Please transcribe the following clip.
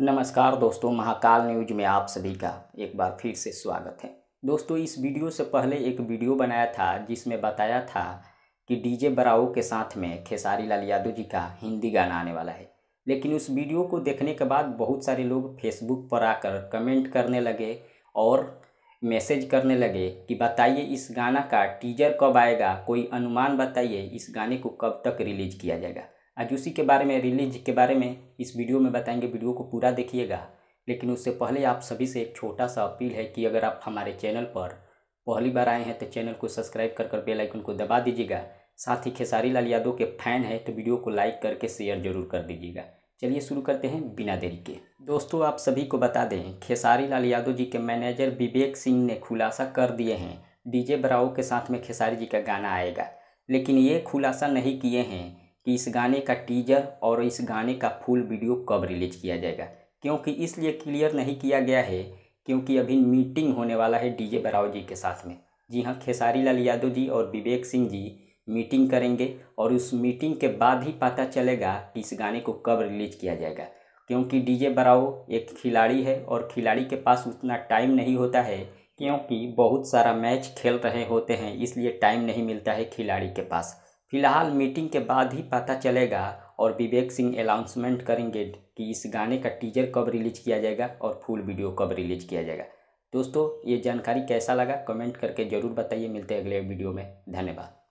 नमस्कार दोस्तों महाकाल न्यूज में आप सभी का एक बार फिर से स्वागत है दोस्तों इस वीडियो से पहले एक वीडियो बनाया था जिसमें बताया था कि डीजे बराओ के साथ में खेसारी लाल यादव जी का हिंदी गाना आने वाला है लेकिन उस वीडियो को देखने के बाद बहुत सारे लोग फेसबुक पर आकर कमेंट करने लगे और मैसेज करने लगे कि बताइए इस गाना का टीजर कब आएगा कोई अनुमान बताइए इस गाने को कब तक रिलीज किया जाएगा उसी के बारे में रिलीज के बारे में इस वीडियो में बताएंगे वीडियो को पूरा देखिएगा लेकिन उससे पहले आप सभी से एक छोटा सा अपील है कि अगर आप हमारे चैनल पर पहली बार आए हैं तो चैनल को सब्सक्राइब कर कर बेलाइकन को दबा दीजिएगा साथ ही खेसारी लाल यादव के फैन है तो वीडियो को लाइक करके शेयर जरूर कर दीजिएगा चलिए शुरू करते हैं बिना देरी के दोस्तों आप सभी को बता दें खेसारी लाल यादव जी के मैनेजर विवेक सिंह ने खुलासा कर दिए हैं डीजे बराओ के साथ में खेसारी जी का गाना आएगा लेकिन ये खुलासा नहीं किए हैं कि इस गाने का टीजर और इस गाने का फुल वीडियो कब रिलीज किया जाएगा क्योंकि इसलिए क्लियर नहीं किया गया है क्योंकि अभी मीटिंग होने वाला है डीजे बराव जी के साथ में जी हाँ खेसारी लाल यादव जी और विवेक सिंह जी मीटिंग करेंगे और उस मीटिंग के बाद ही पता चलेगा कि इस गाने को कब रिलीज किया जाएगा क्योंकि डी जे एक खिलाड़ी है और खिलाड़ी के पास उतना टाइम नहीं होता है क्योंकि बहुत सारा मैच खेल रहे होते हैं इसलिए टाइम नहीं मिलता है खिलाड़ी के पास फिलहाल मीटिंग के बाद ही पता चलेगा और विवेक सिंह अनाउंसमेंट करेंगे कि इस गाने का टीजर कब रिलीज किया जाएगा और फुल वीडियो कब रिलीज किया जाएगा दोस्तों ये जानकारी कैसा लगा कमेंट करके ज़रूर बताइए मिलते हैं अगले वीडियो में धन्यवाद